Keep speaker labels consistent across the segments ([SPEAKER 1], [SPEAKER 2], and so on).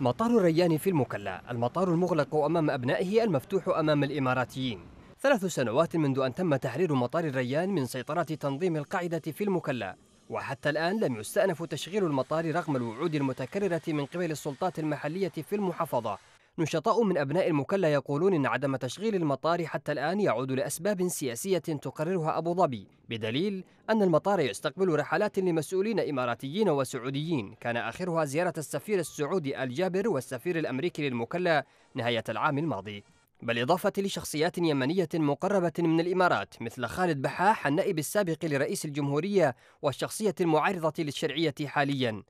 [SPEAKER 1] مطار الريان في المكلا المطار المغلق أمام أبنائه المفتوح أمام الإماراتيين ثلاث سنوات منذ أن تم تحرير مطار الريان من سيطرة تنظيم القاعدة في المكلا وحتى الآن لم يستأنف تشغيل المطار رغم الوعود المتكررة من قبل السلطات المحلية في المحافظة نشطاء من أبناء المكلة يقولون إن عدم تشغيل المطار حتى الآن يعود لأسباب سياسية تقررها أبو ظبي بدليل أن المطار يستقبل رحلات لمسؤولين إماراتيين وسعوديين كان آخرها زيارة السفير السعودي الجابر والسفير الأمريكي للمكلة نهاية العام الماضي بالإضافة لشخصيات يمنية مقربة من الإمارات مثل خالد بحاح النائب السابق لرئيس الجمهورية والشخصية المعارضة للشرعية حاليا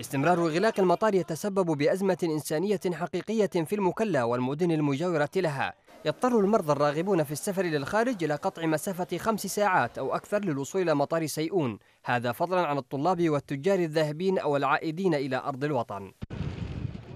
[SPEAKER 1] استمرار غلاق المطار يتسبب بأزمة إنسانية حقيقية في المكلا والمدن المجاورة لها يضطر المرضى الراغبون في السفر للخارج إلى قطع مسافة خمس ساعات أو أكثر للوصول إلى مطار سيئون هذا فضلا عن الطلاب والتجار الذاهبين أو العائدين إلى أرض الوطن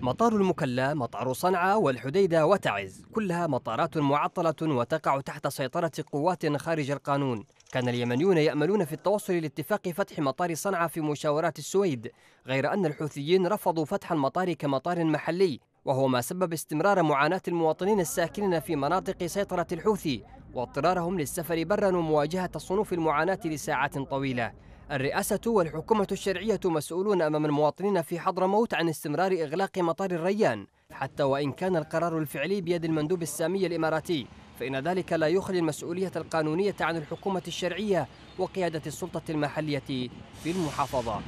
[SPEAKER 1] مطار المكلا، مطار صنعاء والحديدة وتعز كلها مطارات معطلة وتقع تحت سيطرة قوات خارج القانون كان اليمنيون يأملون في التوصل لاتفاق فتح مطار صنعاء في مشاورات السويد غير أن الحوثيين رفضوا فتح المطار كمطار محلي وهو ما سبب استمرار معاناة المواطنين الساكنين في مناطق سيطرة الحوثي واضطرارهم للسفر برا ومواجهة صنوف المعاناة لساعات طويلة الرئاسة والحكومة الشرعية مسؤولون أمام المواطنين في حضرموت عن استمرار إغلاق مطار الريان حتى وإن كان القرار الفعلي بيد المندوب السامي الإماراتي فإن ذلك لا يخلي المسؤولية القانونية عن الحكومة الشرعية وقيادة السلطة المحلية في المحافظة